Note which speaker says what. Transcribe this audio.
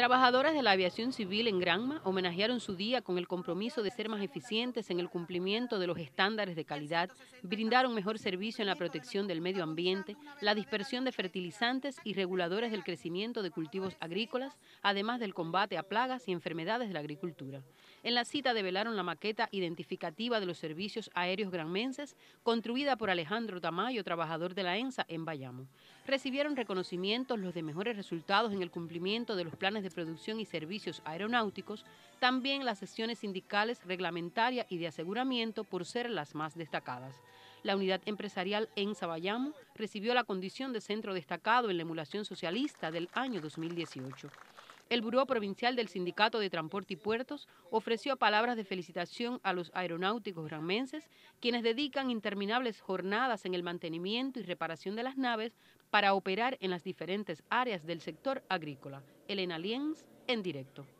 Speaker 1: Trabajadores de la aviación civil en Granma homenajearon su día con el compromiso de ser más eficientes en el cumplimiento de los estándares de calidad, brindaron mejor servicio en la protección del medio ambiente, la dispersión de fertilizantes y reguladores del crecimiento de cultivos agrícolas, además del combate a plagas y enfermedades de la agricultura. En la cita develaron la maqueta identificativa de los servicios aéreos granmenses, construida por Alejandro Tamayo, trabajador de la ENSA en Bayamo. Recibieron reconocimientos los de mejores resultados en el cumplimiento de los planes de producción y servicios aeronáuticos, también las sesiones sindicales reglamentaria y de aseguramiento por ser las más destacadas. La unidad empresarial en Sabayamo recibió la condición de centro destacado en la emulación socialista del año 2018. El Buró Provincial del Sindicato de Transporte y Puertos ofreció palabras de felicitación a los aeronáuticos granmenses, quienes dedican interminables jornadas en el mantenimiento y reparación de las naves para operar en las diferentes áreas del sector agrícola. Elena Lienz, en directo.